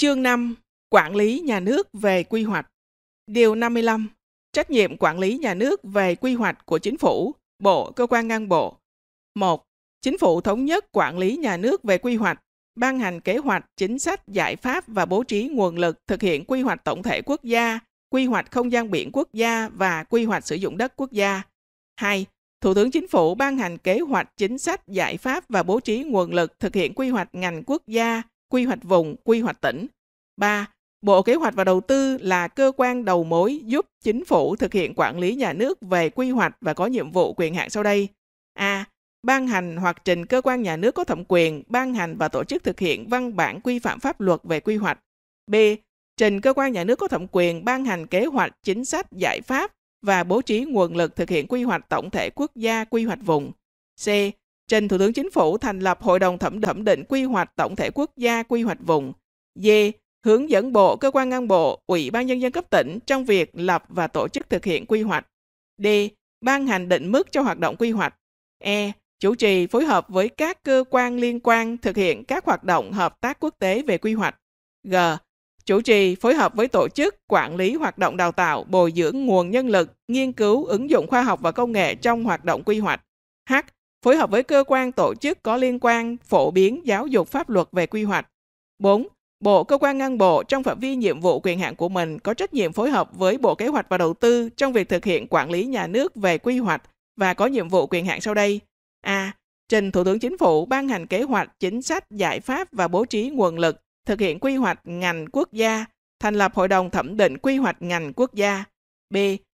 Chương 5. Quản lý nhà nước về quy hoạch Điều 55. Trách nhiệm quản lý nhà nước về quy hoạch của chính phủ, bộ, cơ quan ngang bộ. 1. Chính phủ thống nhất quản lý nhà nước về quy hoạch, ban hành kế hoạch, chính sách, giải pháp và bố trí nguồn lực thực hiện quy hoạch tổng thể quốc gia, quy hoạch không gian biển quốc gia và quy hoạch sử dụng đất quốc gia. 2. Thủ tướng Chính phủ ban hành kế hoạch, chính sách, giải pháp và bố trí nguồn lực thực hiện quy hoạch ngành quốc gia, quy hoạch vùng, quy hoạch tỉnh. 3. Bộ Kế hoạch và Đầu tư là cơ quan đầu mối giúp chính phủ thực hiện quản lý nhà nước về quy hoạch và có nhiệm vụ quyền hạn sau đây. A. Ban hành hoặc trình cơ quan nhà nước có thẩm quyền ban hành và tổ chức thực hiện văn bản quy phạm pháp luật về quy hoạch. B. Trình cơ quan nhà nước có thẩm quyền ban hành kế hoạch, chính sách, giải pháp và bố trí nguồn lực thực hiện quy hoạch tổng thể quốc gia quy hoạch vùng. C trình Thủ tướng Chính phủ thành lập Hội đồng thẩm thẩm định quy hoạch tổng thể quốc gia quy hoạch vùng. D. Hướng dẫn bộ, cơ quan ngang bộ, ủy ban nhân dân cấp tỉnh trong việc lập và tổ chức thực hiện quy hoạch. D. Ban hành định mức cho hoạt động quy hoạch. E. Chủ trì phối hợp với các cơ quan liên quan thực hiện các hoạt động hợp tác quốc tế về quy hoạch. G. Chủ trì phối hợp với tổ chức quản lý hoạt động đào tạo, bồi dưỡng nguồn nhân lực, nghiên cứu ứng dụng khoa học và công nghệ trong hoạt động quy hoạch. H phối hợp với cơ quan tổ chức có liên quan phổ biến giáo dục pháp luật về quy hoạch. 4. Bộ cơ quan ngang bộ trong phạm vi nhiệm vụ quyền hạn của mình có trách nhiệm phối hợp với Bộ Kế hoạch và Đầu tư trong việc thực hiện quản lý nhà nước về quy hoạch và có nhiệm vụ quyền hạn sau đây. A. Trình Thủ tướng Chính phủ ban hành kế hoạch, chính sách, giải pháp và bố trí nguồn lực thực hiện quy hoạch ngành quốc gia, thành lập Hội đồng thẩm định quy hoạch ngành quốc gia. B.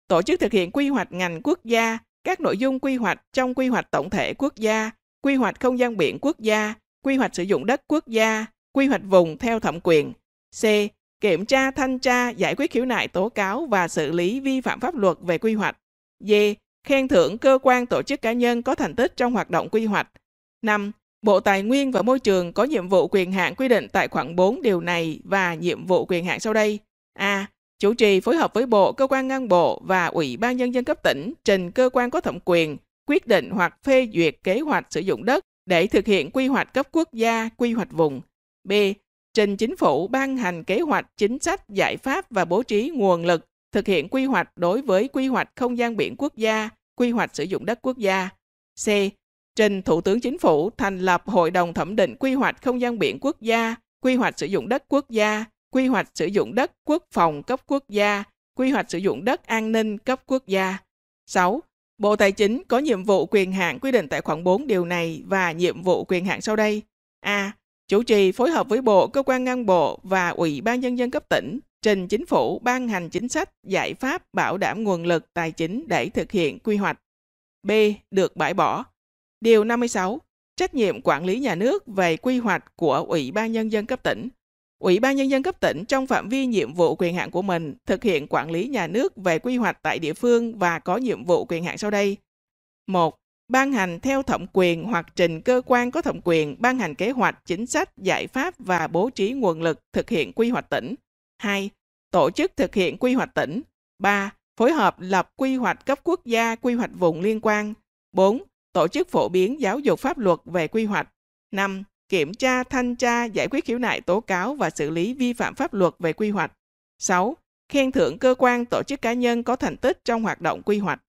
Tổ chức thực hiện quy hoạch ngành quốc gia các nội dung quy hoạch trong quy hoạch tổng thể quốc gia, quy hoạch không gian biển quốc gia, quy hoạch sử dụng đất quốc gia, quy hoạch vùng theo thẩm quyền. C. Kiểm tra, thanh tra, giải quyết khiếu nại tố cáo và xử lý vi phạm pháp luật về quy hoạch. D. Khen thưởng cơ quan tổ chức cá nhân có thành tích trong hoạt động quy hoạch. 5. Bộ Tài nguyên và Môi trường có nhiệm vụ quyền hạn quy định tại khoản 4 điều này và nhiệm vụ quyền hạn sau đây. A chủ trì phối hợp với Bộ, cơ quan ngang bộ và Ủy ban Nhân dân cấp tỉnh trình cơ quan có thẩm quyền quyết định hoặc phê duyệt kế hoạch sử dụng đất để thực hiện quy hoạch cấp quốc gia, quy hoạch vùng. B. Trình chính phủ ban hành kế hoạch, chính sách, giải pháp và bố trí nguồn lực thực hiện quy hoạch đối với quy hoạch không gian biển quốc gia, quy hoạch sử dụng đất quốc gia. C. Trình Thủ tướng Chính phủ thành lập Hội đồng Thẩm định Quy hoạch Không gian biển quốc gia, Quy hoạch sử dụng đất quốc gia, quy hoạch sử dụng đất quốc phòng cấp quốc gia, quy hoạch sử dụng đất an ninh cấp quốc gia. 6. Bộ Tài chính có nhiệm vụ quyền hạn quy định tại khoản 4 điều này và nhiệm vụ quyền hạn sau đây. A. Chủ trì phối hợp với Bộ, cơ quan ngang bộ và Ủy ban Nhân dân cấp tỉnh trình chính phủ ban hành chính sách, giải pháp bảo đảm nguồn lực tài chính để thực hiện quy hoạch. B. Được bãi bỏ. Điều 56. Trách nhiệm quản lý nhà nước về quy hoạch của Ủy ban Nhân dân cấp tỉnh. Ủy ban Nhân dân cấp tỉnh trong phạm vi nhiệm vụ quyền hạn của mình thực hiện quản lý nhà nước về quy hoạch tại địa phương và có nhiệm vụ quyền hạn sau đây. 1. Ban hành theo thẩm quyền hoặc trình cơ quan có thẩm quyền ban hành kế hoạch, chính sách, giải pháp và bố trí nguồn lực thực hiện quy hoạch tỉnh. 2. Tổ chức thực hiện quy hoạch tỉnh. 3. Phối hợp lập quy hoạch cấp quốc gia, quy hoạch vùng liên quan. 4. Tổ chức phổ biến giáo dục pháp luật về quy hoạch. 5 kiểm tra, thanh tra, giải quyết khiếu nại tố cáo và xử lý vi phạm pháp luật về quy hoạch. 6. Khen thưởng cơ quan tổ chức cá nhân có thành tích trong hoạt động quy hoạch.